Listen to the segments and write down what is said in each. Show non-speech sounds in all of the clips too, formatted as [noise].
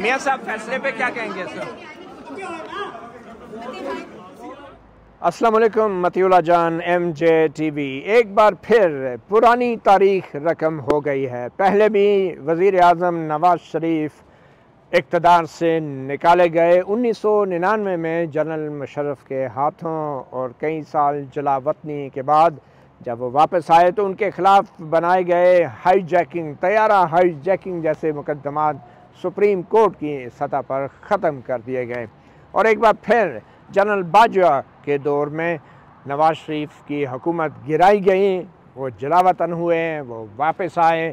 मियाँ साहब फैसले पे क्या कहेंगे सर असलम मतियला जान एम जे टी वी एक बार फिर पुरानी तारीख रकम हो गई है पहले भी वज़ी अजम नवाज शरीफ इकतदार से निकाले गए उन्नीस सौ निन्यानवे में जनरल मुशरफ के हाथों और कई साल जलावतनी के बाद जब वो वापस आए तो उनके ख़िलाफ़ बनाए गए हाई जैकिंग तैयारा हाई जैकिंग जैसे मुकदमा सुप्रीम कोर्ट की सतह पर ख़त्म कर दिए गए और एक बार फिर जनरल बाजवा के दौर में नवाज शरीफ की हुकूमत गिराई गई वो जलावतन हुए वो वापस आए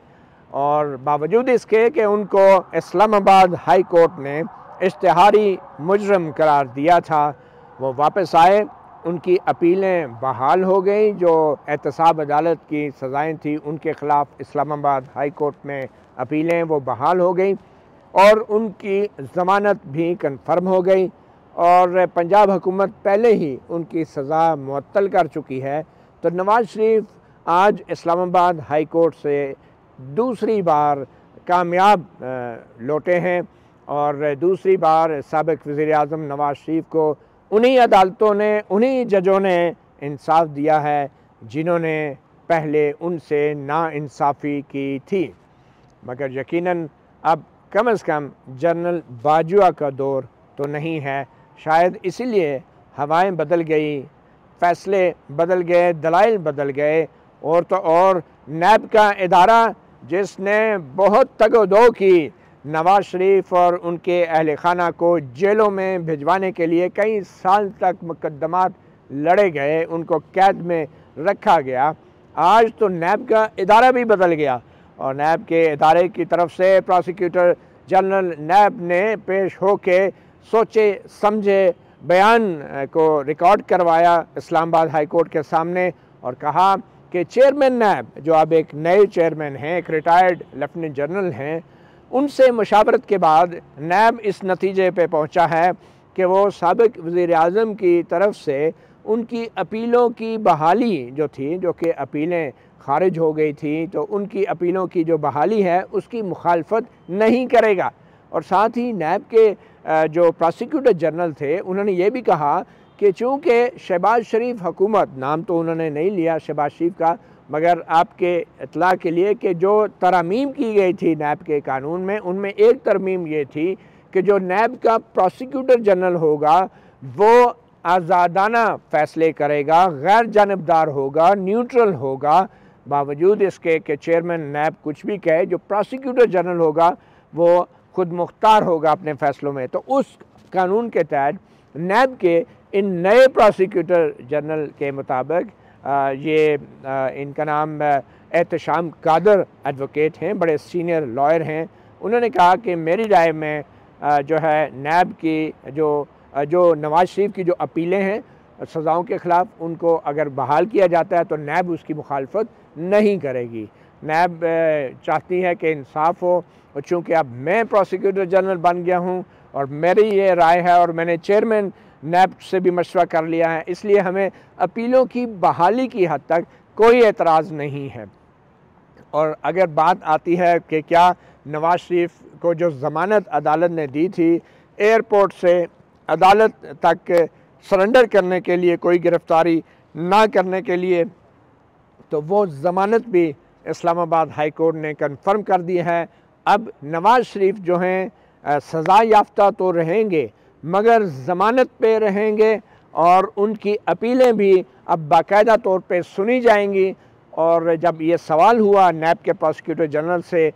और बावजूद इसके कि उनको इस्लामाबाद हाई कोर्ट ने इश्तहारी मुजरम करार दिया था वो वापस आए उनकी अपीलें बहाल हो गई जो एहतसाब अदालत की सज़ाएँ थी उनके ख़िलाफ़ इस्लामाबाद हाई कोर्ट में अपीलें वो बहाल हो गई और उनकी ज़मानत भी कन्फर्म हो गई और पंजाब हुकूमत पहले ही उनकी सज़ा मअतल कर चुकी है तो नवाज़ शरीफ आज इस्लामाबाद हाई कोर्ट से दूसरी बार कामयाब लौटे हैं और दूसरी बार सबक वज़ी अजम नवाज़ शरीफ को उन्हीं अदालतों ने उन्हीं जजों ने इंसाफ दिया है जिन्होंने पहले उनसे नाानसाफ़ी की थी मगर यकीनन अब कम से कम जनरल बाजवा का दौर तो नहीं है शायद इसीलिए हवाएं बदल गई फैसले बदल गए दलाइल बदल गए और तो और नैब का इदारा जिसने बहुत तगोदो की नवाज शरीफ और उनके अहल खाना को जेलों में भिजवाने के लिए कई साल तक मुकदमात लड़े गए उनको कैद में रखा गया आज तो नैब का इदारा भी बदल गया और नैब के इदारे की तरफ से प्रोसिक्यूटर जनरल नैब ने पेश होके सोचे समझे बयान को रिकॉर्ड करवाया इस्लामाबाद हाई कोर्ट के सामने और कहा कि चेयरमैन नैब जो अब एक नए चेयरमैन हैं एक रिटायर्ड लेफ्टिनेंट जनरल हैं उनसे मुशावरत के बाद नैब इस नतीजे पे पहुंचा है कि वो सबक वज़ी अजम की तरफ से उनकी अपीलों की बहाली जो थी जो कि अपीलें खारिज हो गई थी तो उनकी अपीलों की जो बहाली है उसकी मुखालफत नहीं करेगा और साथ ही नैब के जो प्रोसिक्यूटर जनरल थे उन्होंने ये भी कहा कि चूँकि शहबाज शरीफ हुकूमत नाम तो उन्होंने नहीं लिया शहबाज शरीफ का मगर आपके इतला के लिए कि जो तरामीम की गई थी नैब के कानून में उनमें एक तरमीम ये थी कि जो नैब का प्रोसिक्यूटर जनरल होगा वो आज़ादाना फ़ैसले करेगा गैर जानबदार होगा न्यूट्रल होगा बावजूद इसके कि चेयरमैन नैब कुछ भी कहे जो प्रोसिक्यूटर जनरल होगा वो खुद मुख्तार होगा अपने फैसलों में तो उस कानून के तहत नैब के इन नए प्रोसिक्यूटर जनरल के मुताबिक ये आ, इनका नाम एहतम कादर एडवोकेट हैं बड़े सीनियर लॉयर हैं उन्होंने कहा कि मेरी राय में आ, जो है नैब की जो जो नवाज शरीफ की जो अपीलें हैं सज़ाओं के ख़िलाफ़ उनको अगर बहाल किया जाता है तो नैब उसकी मुखालफत नहीं करेगी नैब चाहती है कि इंसाफ हो और चूँकि अब मैं प्रोसिक्यूटर जनरल बन गया हूँ और मेरी ये राय है और मैंने चेयरमैन नैब से भी मशवरा कर लिया है इसलिए हमें अपीलों की बहाली की हद तक कोई एतराज़ नहीं है और अगर बात आती है कि क्या नवाज शरीफ को जो ज़मानत अदालत ने दी थी एयरपोर्ट से अदालत तक सरेंडर करने के लिए कोई गिरफ़्तारी ना करने के लिए तो वो ज़मानत भी इस्लामाबाद हाई कोर्ट ने कन्फर्म कर दी है अब नवाज़ शरीफ जो हैं सज़ा याफ्ता तो रहेंगे मगर ज़मानत पे रहेंगे और उनकी अपीलें भी अब बाकायदा तौर पे सुनी जाएंगी और जब ये सवाल हुआ नैब के प्रोसिक्यूटर जनरल से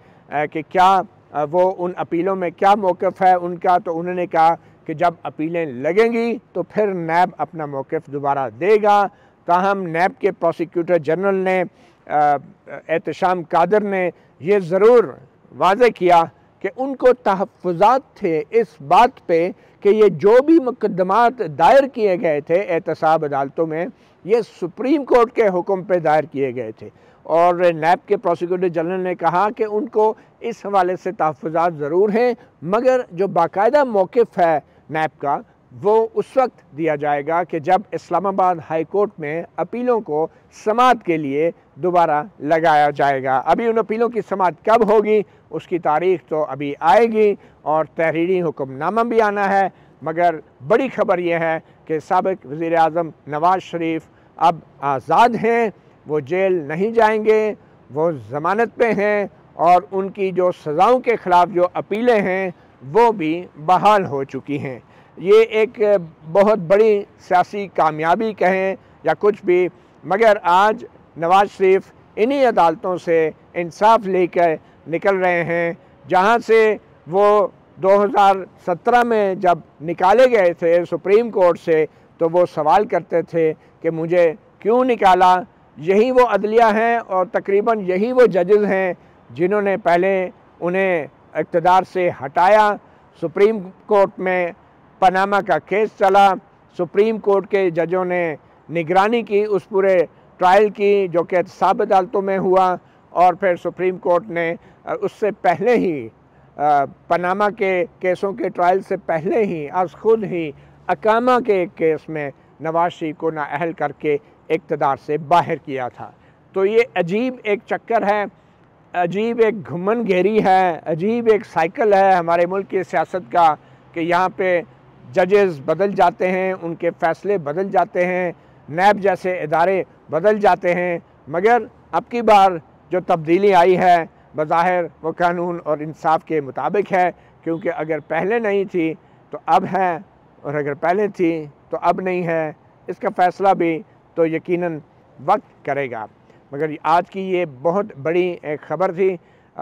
कि क्या वो उन अपीलों में क्या मौक़ है उनका तो उन्होंने कहा कि जब अपीलें लगेंगी तो फिर नैब अपना मौक़ दोबारा देगा ताहम नैब के प्रोसिक्यूटर जनरल ने एहतम कादर ने यह ज़रूर वाज किया कि उनको तहफ़ात थे इस बात पर कि ये जो भी मुकदमात दायर किए गए थे एहतसाब अदालतों में ये सुप्रीम कोर्ट के हुक्म पर दायर किए गए थे और नैब के प्रोसिक्यूटर जनरल ने कहा कि उनको इस हवाले से तहफ़ात ज़रूर हैं मगर जो बाकायदा मौक़ है मैप का वो उस वक्त दिया जाएगा कि जब इस्लामाबाद हाई कोर्ट में अपीलों को समात के लिए दोबारा लगाया जाएगा अभी उन अपीलों की समात कब होगी उसकी तारीख तो अभी आएगी और तहरीरी हुक्मनामा भी आना है मगर बड़ी खबर यह है कि सबक वज़ी अजम नवाज शरीफ अब आज़ाद हैं वो जेल नहीं जाएंगे वो ज़मानत पे हैं और उनकी जो सज़ाओं के ख़िलाफ़ जो अपीलें हैं वो भी बहाल हो चुकी हैं ये एक बहुत बड़ी सियासी कामयाबी कहें या कुछ भी मगर आज नवाज शरीफ इन्हीं अदालतों से इंसाफ लेकर निकल रहे हैं जहां से वो 2017 में जब निकाले गए थे सुप्रीम कोर्ट से तो वो सवाल करते थे कि मुझे क्यों निकाला यही वो अदलिया हैं और तकरीबन यही वो जजेज़ हैं जिन्होंने पहले उन्हें इकतदार से हटाया सुप्रीम कोर्ट में पनामा का केस चला सुप्रीम कोर्ट के जजों ने निगरानी की उस पूरे ट्रायल की जो कि सब अदालतों में हुआ और फिर सुप्रीम कोर्ट ने उससे पहले ही पनामा के केसों के ट्रायल से पहले ही आज खुद ही अकामा के एक केस में नवाज शरीफ को नाअहल करके इकतदार से बाहर किया था तो ये अजीब एक चक्कर है अजीब एक घुमन घेरी है अजीब एक साइकिल है हमारे मुल्क की सियासत का कि यहाँ पे जजेस बदल जाते हैं उनके फ़ैसले बदल जाते हैं नैब जैसे इदारे बदल जाते हैं मगर अब की बार जो तब्दीली आई है बज़ाहिर वो कानून और इंसाफ के मुताबिक है क्योंकि अगर पहले नहीं थी तो अब है और अगर पहले थी तो अब नहीं है इसका फ़ैसला भी तो यकीनन वक्त करेगा मगर आज की ये बहुत बड़ी एक खबर थी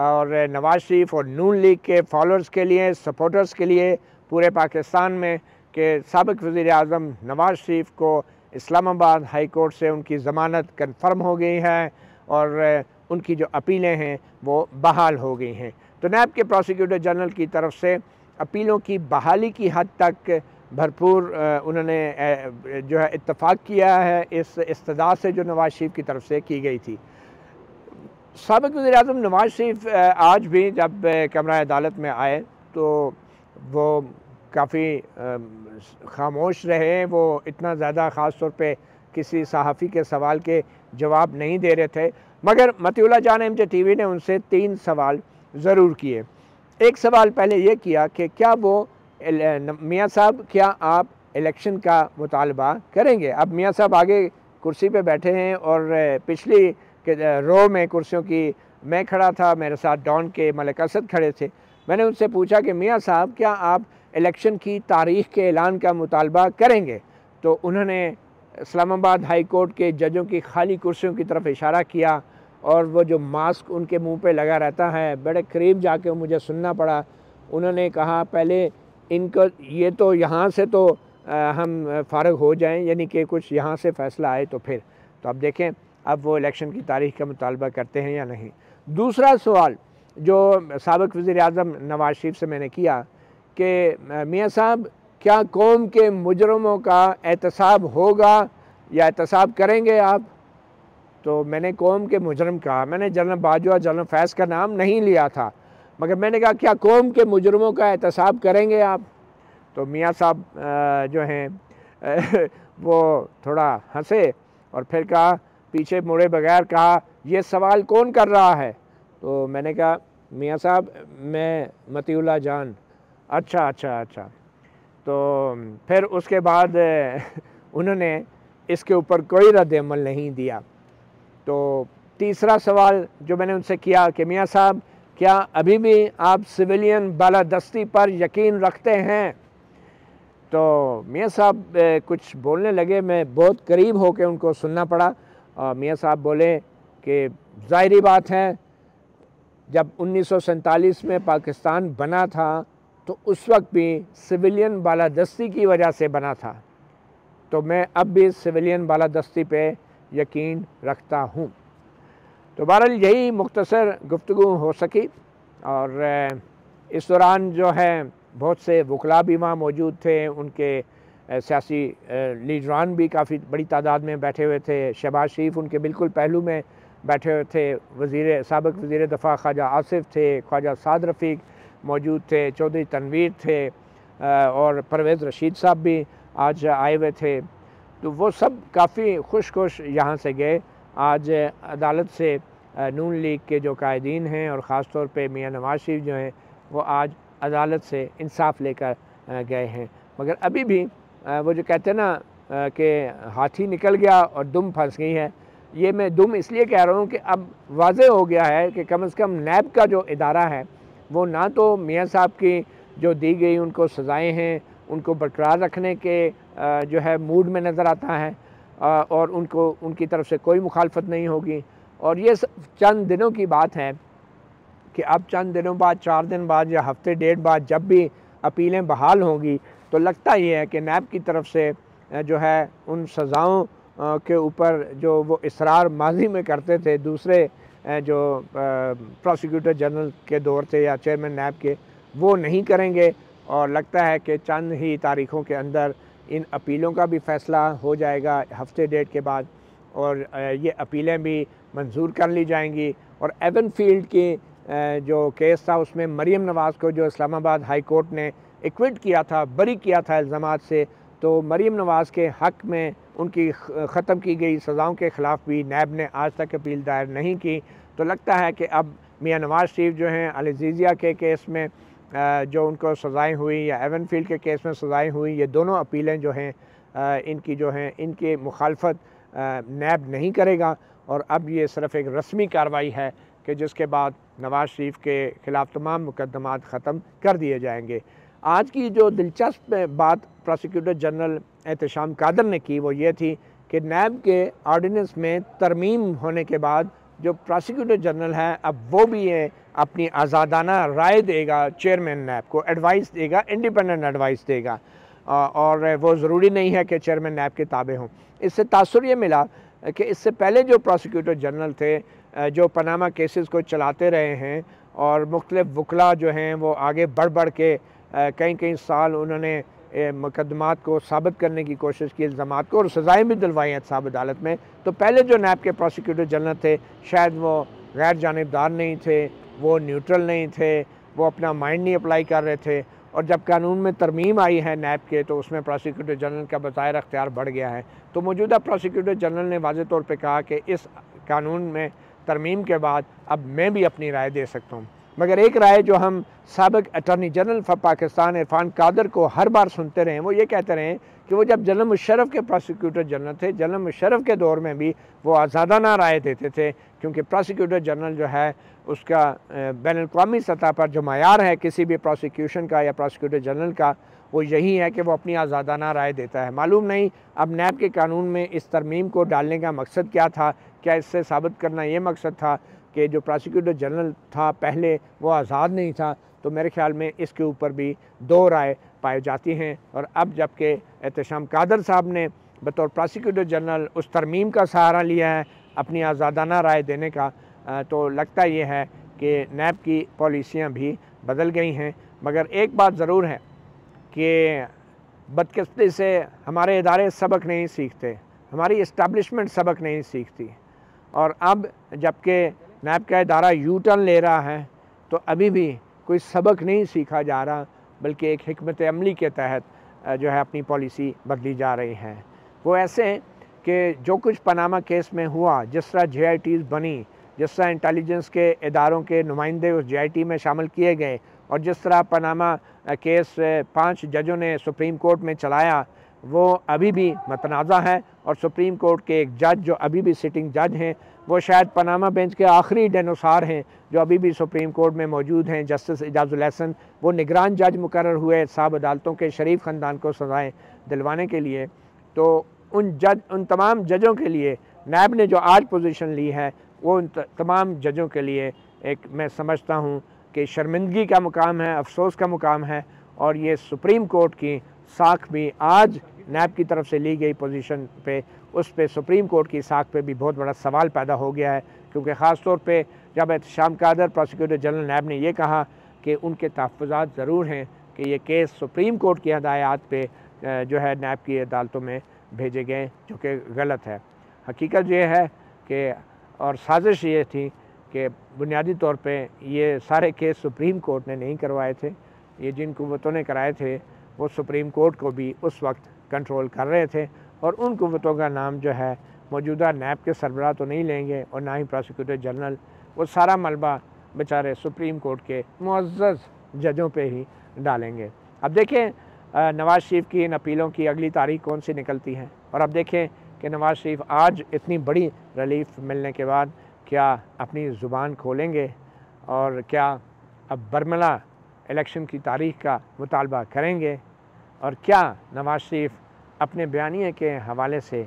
और नवाज शरीफ और नून लीग के फॉलोअर्स के लिए सपोर्टर्स के लिए पूरे पाकिस्तान में के सबक वज़ी अजम नवाज शरीफ को इस्लामाबाद हाई कोर्ट से उनकी ज़मानत कन्फर्म हो गई है और उनकी जो अपीलें हैं वो बहाल हो गई हैं तो नैब के प्रोसिक्यूटर जनरल की तरफ से अपीलों की बहाली की हद तक भरपूर उन्होंने जो है इतफाक़ किया है इस इस्तदा से जो नवाज़ शरीफ की तरफ से की गई थी सबक वजी अजम नवाज शरीफ आज भी जब कैमरा अदालत में आए तो वो काफ़ी खामोश रहे वो इतना ज़्यादा ख़ास तौर पर किसी सहाफ़ी के सवाल के जवाब नहीं दे रहे थे मगर मतियला जान एम जे टी वी ने उनसे तीन सवाल ज़रूर किए एक सवाल पहले ये किया कि क्या वो मियाँ साहब क्या आप इलेक्शन का मुतालबा करेंगे अब मियाँ साहब आगे कुर्सी पे बैठे हैं और पिछली रो में कुर्सियों की मैं खड़ा था मेरे साथ डॉन के मलिक असद खड़े थे मैंने उनसे पूछा कि मियाँ साहब क्या आप इलेक्शन की तारीख के ऐलान का मुतालबा करेंगे तो उन्होंने इस्लामाबाद हाई कोर्ट के जजों की खाली कुर्सियों की तरफ इशारा किया और वो जो मास्क उनके मुंह पे लगा रहता है बड़े करीब जाके मुझे सुनना पड़ा उन्होंने कहा पहले इनको ये तो यहाँ से तो हम फारग हो जाएं यानी कि कुछ यहाँ से फैसला आए तो फिर तो अब देखें अब वो इलेक्शन की तारीख का मुतालबा करते हैं या नहीं दूसरा सवाल जो सबक वज़ी अजम नवाज शरीफ से मैंने किया कि मियाँ साहब क्या कौम के मुजरमों का एहतसाब होगा या एहतसाब करेंगे आप तो मैंने कौम के मुजरम कहा मैंने जनरल बाजवा जनरल फैज़ का नाम नहीं लिया था मगर मैंने कहा क्या कौम के मुजरमों का एहतसाब करेंगे आप तो मियाँ साहब जो हैं [laughs] वो थोड़ा हंसे और फिर कहा पीछे मुड़े बगैर कहा यह सवाल कौन कर रहा है तो मैंने कहा मियाँ साहब मैं मतीउल्ला जान अच्छा अच्छा अच्छा तो फिर उसके बाद [laughs] उन्होंने इसके ऊपर कोई रद्दमल नहीं दिया तो तीसरा सवाल जो मैंने उनसे किया कि मियाँ साहब क्या अभी भी आप सिविलियन बालादस्ती पर यकीन रखते हैं तो मियाँ साहब कुछ बोलने लगे मैं बहुत करीब होकर उनको सुनना पड़ा और मियाँ साहब बोले कि ज़ाहरी बात है जब उन्नीस में पाकिस्तान बना था तो उस वक्त भी सिविलियन बालादस्ती की वजह से बना था तो मैं अब भी सिविलियन बालादस्ती पे यकीन रखता हूँ तो बहरहाल यही मुख्तसर गुफ्तु हो सकी और इस दौरान जो है बहुत से वकला भी वहाँ मौजूद थे उनके सियासी लीडरान भी काफ़ी बड़ी तादाद में बैठे हुए थे शहबाज शरीफ उनके बिल्कुल पहलू में बैठे हुए थे वजीर सबक वजीर दफ़ा ख्वाजा आसिफ थे ख्वाजा साद रफ़ीक मौजूद थे चौधरी तनवीर थे और परवेज़ रशीद साहब भी आज आए हुए थे तो वो सब काफ़ी खुश खुश यहाँ से गए आज अदालत से नून लीग के जो कायदीन हैं और ख़ास तौर पर मियाँ नवाज शरीफ जो हैं वो आज अदालत से इंसाफ लेकर गए हैं मगर अभी भी वो जो कहते हैं ना कि हाथी निकल गया और दुम फंस गई है ये मैं दुम इसलिए कह रहा हूँ कि अब वाज हो गया है कि कम अज़ कम नैब का जो इदारा है वो ना तो मियाँ साहब की जो दी गई उनको सज़ाएँ हैं उनको बरकरार रखने के जो है मूड में नज़र आता है और उनको उनकी तरफ से कोई मुखालफत नहीं होगी और ये चंद दिनों की बात है कि अब चंद दिनों बाद चार दिन बाद या हफ्ते डेढ़ बाद जब भी अपीलें बहाल होंगी तो लगता ये है कि नैब की तरफ से जो है उन सज़ाओं के ऊपर जो वो इसरार माजी में करते थे दूसरे जो प्रोसिक्यूटर जनरल के दौर थे या चेयरमैन नैब के वो नहीं करेंगे और लगता है कि चंद ही तारीखों के अंदर इन अपीलों का भी फैसला हो जाएगा हफ्ते डेट के बाद और ये अपीलें भी मंजूर कर ली जाएंगी और एवन फील्ड की जो केस था उसमें मरीम नवाज़ को जो इस्लामाबाद हाई कोर्ट ने इक्विट किया था बरी किया था इल्ज़ाम से तो मरीम नवाज़ के हक़ में उनकी ख़त्म की गई सज़ाओं के ख़िलाफ़ भी नैब ने आज तक अपील दायर नहीं की तो लगता है कि अब मियाँ नवाज़ शरीफ जो हैं अलजीज़िया के केस में जो उनको सज़ाएँ हुई या एवन फील्ड के केस में सज़ाएँ हुई ये दोनों अपीलें जो हैं इनकी जो हैं इनकी मुखालफत नैब नहीं करेगा और अब ये सिर्फ़ एक रस्मी कार्रवाई है कि जिसके बाद नवाज़ शरीफ के ख़िलाफ़ तमाम मुकदमात ख़त्म कर दिए जाएंगे आज की जो दिलचस्प बात प्रोसिक्यूटर जनरल एहतशाम कादर ने की वो ये थी कि नैब के ऑर्डीनेंस में तरमीम होने के बाद जो प्रोसिक्यूटर जनरल हैं अब वो भी ये अपनी आज़ादाना राय देगा चेयरमैन नैब को एडवाइस देगा इंडिपेंडेंट एडवाइस देगा और वो ज़रूरी नहीं है कि चेयरमैन नैब के ताबे हों इससे तासर ये मिला कि इससे पहले जो प्रोसिक्यूटर जनरल थे जो पनामा केसेस को चलाते रहे हैं और मुख्तलिफ वकला जो हैं वो आगे बढ़ बढ़ के कई कई साल उन्होंने मुकदमात को साबित करने की कोशिश की इल्ज़ाम को और सज़ाएँ भी दिलवाई हैं साहब अदालत में तो पहले जो नैब के प्रोसिक्यूटर जनरल थे शायद वो गैर जानबदार नहीं थे वो न्यूट्रल नहीं थे वो अपना माइंड नहीं अप्लाई कर रहे थे और जब कानून में तरमीम आई है नैब के तो उसमें प्रोसिक्यूटर जनरल का बायर अख्तियार बढ़ गया है तो मौजूदा प्रोसिक्यूटर जनरल ने वाज तौर पर कहा कि इस कानून में तरमीम के बाद अब मैं भी अपनी राय दे सकता हूँ मगर एक राय जो हम सबक attorney general for Pakistan Irfan Qadir को हर बार सुनते रहे वो ये कहते रहे कि वो जब जनरल मुशरफ के प्रोसिक्यूटर जनरल थे जनरल मुशरफ के दौर में भी वो आज़ादाना राय देते थे क्योंकि प्रोसिक्यूटर जनरल जो है उसका बैन अवी सतह पर जो मैार है किसी भी प्रोसिक्यूशन का या प्रोसिक्यूटर जनरल का वो यही है कि वो अपनी आज़ादाना राय देता है मालूम नहीं अब नैब के कानून में इस तरमीम को डालने का मकसद क्या था क्या इससे साबित करना ये मकसद था कि जो प्रोसिक्यूटर जनरल था पहले वो आज़ाद नहीं था तो मेरे ख्याल में इसके ऊपर भी दो राय पाई जाती हैं और अब जबकि एहतम कादर साहब ने बतौर प्रोसिक्यूटर जनरल उस तरमीम का सहारा लिया है अपनी आज़ादाना राय देने का तो लगता ये है कि नैब की पॉलिसियाँ भी बदल गई हैं मगर एक बात ज़रूर है कि बदकस्ती से हमारे इदारे सबक नहीं सीखते हमारी इस्टबलिशमेंट सबक नहीं सीखती और अब जबकि नैप का इदारा यू टर्न ले रहा है तो अभी भी कोई सबक नहीं सीखा जा रहा बल्कि एक हमत अमली के तहत जो है अपनी पॉलिसी बदली जा रही है वो ऐसे कि जो कुछ पनामा केस में हुआ जिस तरह जे बनी जिस तरह इंटेलिजेंस के इदारों के नुमाइंदे उस जे में शामिल किए गए और जिस तरह पनामा केस पाँच जजों ने सुप्रीम कोर्ट में चलाया वो अभी भी मतनाज़ा है और सुप्रीम कोर्ट के एक जज जो अभी भी सिटिंग जज हैं वो शायद पनामा बेंच के आखिरी डेनोसार हैं जो अभी भी सुप्रीम कोर्ट में मौजूद हैं जस्टिस एजाजुलहसन वो निगरान जज मुकर हुए साहब अदालतों के शरीफ ख़ानदान को सजाएँ दिलवाने के लिए तो उन जज उन तमाम जजों के लिए नैब ने जो आज पोजीशन ली है वो उन तमाम जजों के लिए एक मैं समझता हूँ कि शर्मिंदगी का मुकाम है अफसोस का मुकाम है और ये सुप्रीम कोर्ट की साख भी आज नैब की तरफ से ली गई पोजीशन पे उस पर सुप्रीम कोर्ट की साख पर भी बहुत बड़ा सवाल पैदा हो गया है क्योंकि ख़ास तौर पर जब Ehtesham Qadir prosecutor general NAB ने यह कहा कि उनके तहफ़ात ज़रूर हैं कि ये केस सुप्रीम कोर्ट की हदायत पर जो है नैब की अदालतों में भेजे गए जो कि गलत है हकीकत यह है कि और साजिश ये थी कि बुनियादी तौर पर ये सारे केस सुप्रीम कोर्ट ने नहीं करवाए थे ये जिन कुतों ने कराए थे वो सुप्रीम कोर्ट को भी उस वक्त कंट्रोल कर रहे थे और उन कुतों का नाम जो है मौजूदा नैब के सरबरा तो नहीं लेंगे और ना ही प्रोसिक्यूटर जनरल वो सारा मलबा बेचारे सुप्रीम कोर्ट के मुआज़ जजों पे ही डालेंगे अब देखें नवाज़ शरीफ की इन अपीलों की अगली तारीख कौन सी निकलती है और अब देखें कि नवाज़ शरीफ आज इतनी बड़ी रिलीफ मिलने के बाद क्या अपनी ज़ुबान खोलेंगे और क्या अब बर्मला इलेक्शन की तारीख का मुतालबा करेंगे और क्या नवाज शरीफ अपने बयानी के हवाले से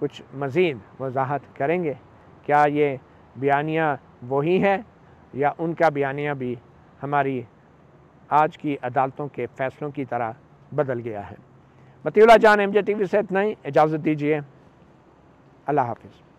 कुछ मज़ीद वजाहत करेंगे क्या ये बयानिया वही हैं या उनका बयानिया भी हमारी आज की अदालतों के फ़ैसलों की तरह बदल गया है मतीला जान एम जे टी वी से इतना ही इजाज़त दीजिए अल्लाह हाफिज़